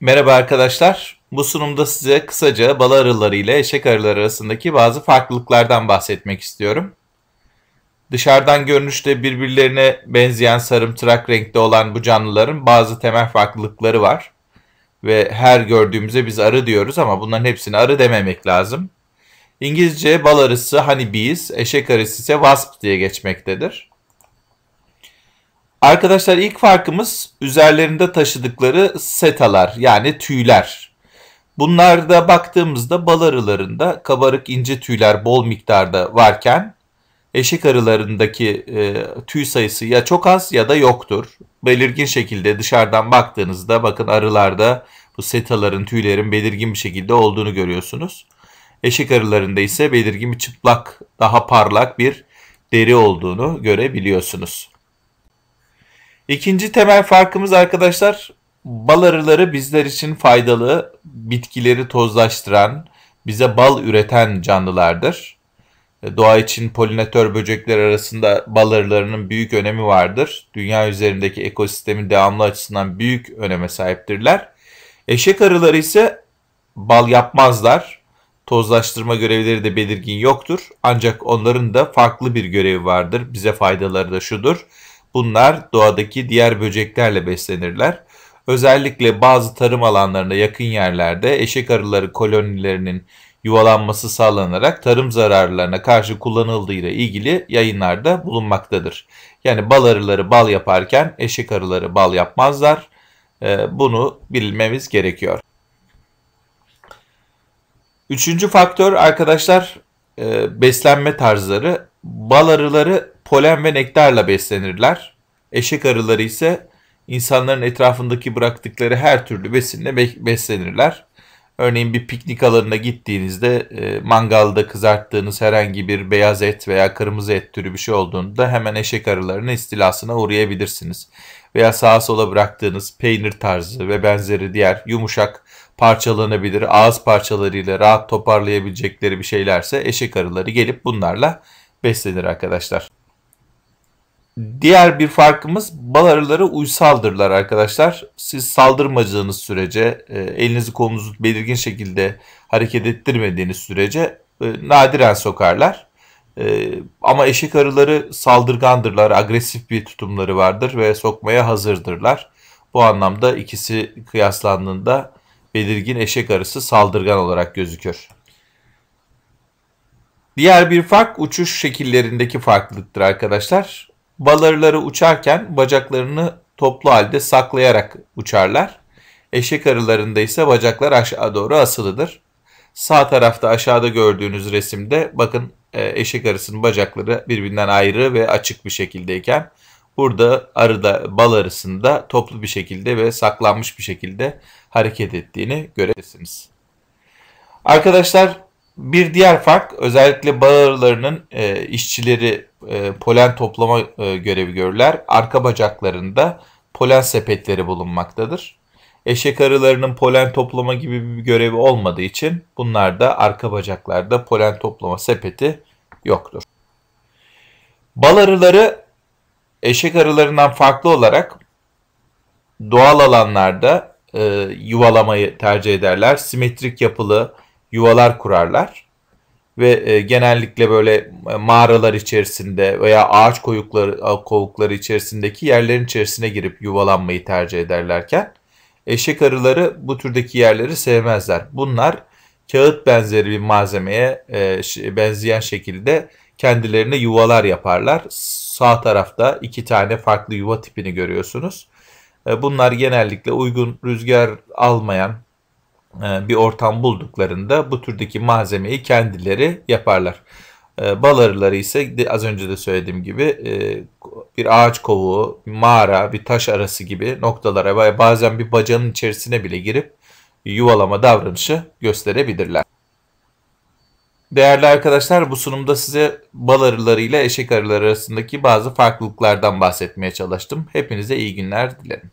Merhaba arkadaşlar. Bu sunumda size kısaca bal arıları ile eşek arıları arasındaki bazı farklılıklardan bahsetmek istiyorum. Dışarıdan görünüşte birbirlerine benzeyen sarımtırak renkte olan bu canlıların bazı temel farklılıkları var. Ve her gördüğümüze biz arı diyoruz ama bunların hepsini arı dememek lazım. İngilizce bal arısı honey bees, eşek arısı ise wasp diye geçmektedir. Arkadaşlar ilk farkımız üzerlerinde taşıdıkları setalar yani tüyler. Bunlarda baktığımızda bal arılarında kabarık ince tüyler bol miktarda varken eşek arılarındaki e, tüy sayısı ya çok az ya da yoktur. Belirgin şekilde dışarıdan baktığınızda bakın arılarda bu setaların tüylerin belirgin bir şekilde olduğunu görüyorsunuz. Eşek arılarında ise belirgin bir çıplak daha parlak bir deri olduğunu görebiliyorsunuz. İkinci temel farkımız arkadaşlar bal arıları bizler için faydalı, bitkileri tozlaştıran, bize bal üreten canlılardır. E, doğa için polinatör böcekler arasında bal arılarının büyük önemi vardır. Dünya üzerindeki ekosistemin devamlı açısından büyük öneme sahiptirler. Eşek arıları ise bal yapmazlar. Tozlaştırma görevleri de belirgin yoktur. Ancak onların da farklı bir görevi vardır. Bize faydaları da şudur Bunlar doğadaki diğer böceklerle beslenirler. Özellikle bazı tarım alanlarında yakın yerlerde eşek arıları kolonilerinin yuvalanması sağlanarak tarım zararlarına karşı kullanıldığıyla ilgili yayınlarda bulunmaktadır. Yani bal arıları bal yaparken eşek arıları bal yapmazlar. Ee, bunu bilmemiz gerekiyor. Üçüncü faktör arkadaşlar e, beslenme tarzları. Bal arıları polen ve nektarla beslenirler. Eşek arıları ise insanların etrafındaki bıraktıkları her türlü besinle beslenirler. Örneğin bir piknik alanına gittiğinizde e, mangalda kızarttığınız herhangi bir beyaz et veya kırmızı et türü bir şey olduğunda hemen eşek arılarının istilasına uğrayabilirsiniz. Veya sağa sola bıraktığınız peynir tarzı ve benzeri diğer yumuşak parçalanabilir, ağız parçalarıyla rahat toparlayabilecekleri bir şeylerse eşek arıları gelip bunlarla beslenir arkadaşlar. Diğer bir farkımız bal arıları uysaldırlar arkadaşlar. Siz saldırmadığınız sürece, e, elinizi kolunuzu belirgin şekilde hareket ettirmediğiniz sürece e, nadiren sokarlar. E, ama eşek arıları saldırgandırlar, agresif bir tutumları vardır ve sokmaya hazırdırlar. Bu anlamda ikisi kıyaslandığında belirgin eşek arısı saldırgan olarak gözükür. Diğer bir fark uçuş şekillerindeki farklılıktır arkadaşlar. Balarıları uçarken bacaklarını toplu halde saklayarak uçarlar. Eşek arılarında ise bacaklar aşağı doğru asılıdır. Sağ tarafta aşağıda gördüğünüz resimde bakın e, eşek arısının bacakları birbirinden ayrı ve açık bir şekildeyken burada arıda bal arısında toplu bir şekilde ve saklanmış bir şekilde hareket ettiğini görebilirsiniz. Arkadaşlar bir diğer fark özellikle bağırlarının e, işçileri e, polen toplama e, görevi görürler. Arka bacaklarında polen sepetleri bulunmaktadır. Eşek arılarının polen toplama gibi bir görevi olmadığı için bunlar da arka bacaklarda polen toplama sepeti yoktur. Bal arıları eşek arılarından farklı olarak doğal alanlarda e, yuvalamayı tercih ederler. Simetrik yapılı, yuvalar kurarlar ve e, genellikle böyle e, mağaralar içerisinde veya ağaç koyukları kovukları içerisindeki yerlerin içerisine girip yuvalanmayı tercih ederlerken eşek arıları bu türdeki yerleri sevmezler. Bunlar kağıt benzeri bir malzemeye e, benzeyen şekilde kendilerine yuvalar yaparlar. Sağ tarafta iki tane farklı yuva tipini görüyorsunuz. E, bunlar genellikle uygun rüzgar almayan e, bir ortam bulduklarında bu türdeki malzemeyi kendileri yaparlar. E, bal arıları ise az önce de söylediğim gibi e, bir ağaç kovuğu, bir mağara, bir taş arası gibi noktalara bazen bir bacanın içerisine bile girip yuvalama davranışı gösterebilirler. Değerli arkadaşlar bu sunumda size bal arıları ile eşek arıları arasındaki bazı farklılıklardan bahsetmeye çalıştım. Hepinize iyi günler dilerim.